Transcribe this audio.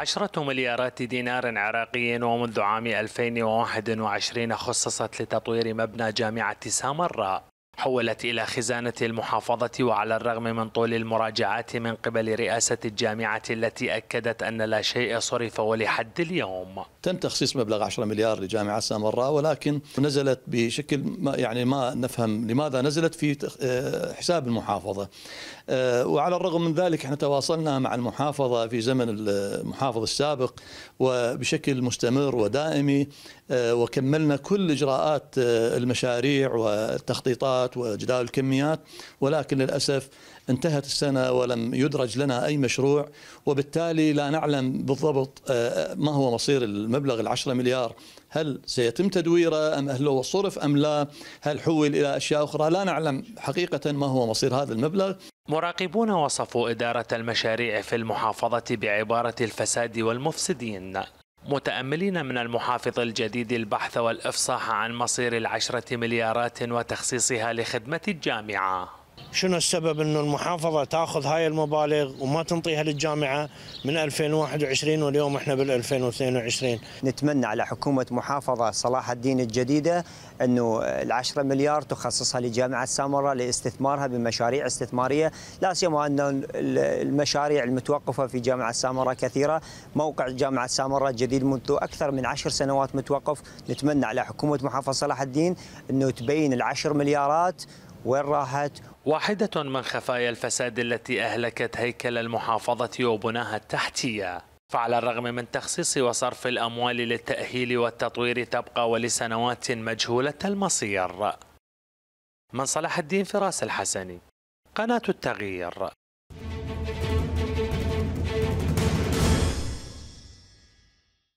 عشرة مليارات دينار عراقي ومنذ عام 2021 خصصت لتطوير مبنى جامعة سامراء حولت إلى خزانة المحافظة وعلى الرغم من طول المراجعات من قبل رئاسة الجامعة التي أكدت أن لا شيء صرف ولحد اليوم تم تخصيص مبلغ 10 مليار لجامعة سامراء ولكن نزلت بشكل ما يعني ما نفهم لماذا نزلت في آه، حساب المحافظة آه، وعلى الرغم من ذلك احنا تواصلنا مع المحافظة في زمن المحافظ السابق وبشكل مستمر ودائمي آه، وكملنا كل إجراءات المشاريع والتخطيطات الاجراءات وجدال الكميات ولكن للأسف انتهت السنة ولم يدرج لنا أي مشروع وبالتالي لا نعلم بالضبط آه، آه، ما هو مصير المبلغ العشرة مليار هل سيتم تدويره أم هل هو صرف أم لا هل حول إلى أشياء أخرى لا نعلم حقيقة ما هو مصير هذا المبلغ مراقبون وصفوا إدارة المشاريع في المحافظة بعبارة الفساد والمفسدين متأملين من المحافظ الجديد البحث والإفصاح عن مصير العشرة مليارات وتخصيصها لخدمة الجامعة شنو السبب انه المحافظه تاخذ هاي المبالغ وما تنطيها للجامعه من 2021 واليوم احنا بال 2022 نتمنى على حكومه محافظه صلاح الدين الجديده انه ال10 مليار تخصصها لجامعه سامره لاستثمارها بمشاريع استثماريه لا سيما ان المشاريع المتوقفه في جامعه سامره كثيره موقع جامعه سامره الجديد منذ اكثر من 10 سنوات متوقف نتمنى على حكومه محافظه صلاح الدين انه تبين ال10 مليارات وين راحت واحدة من خفايا الفساد التي أهلكت هيكل المحافظة وبناها التحتية فعلى الرغم من تخصيص وصرف الأموال للتأهيل والتطوير تبقى ولسنوات مجهولة المصير من صلاح الدين فراس الحسني قناة التغيير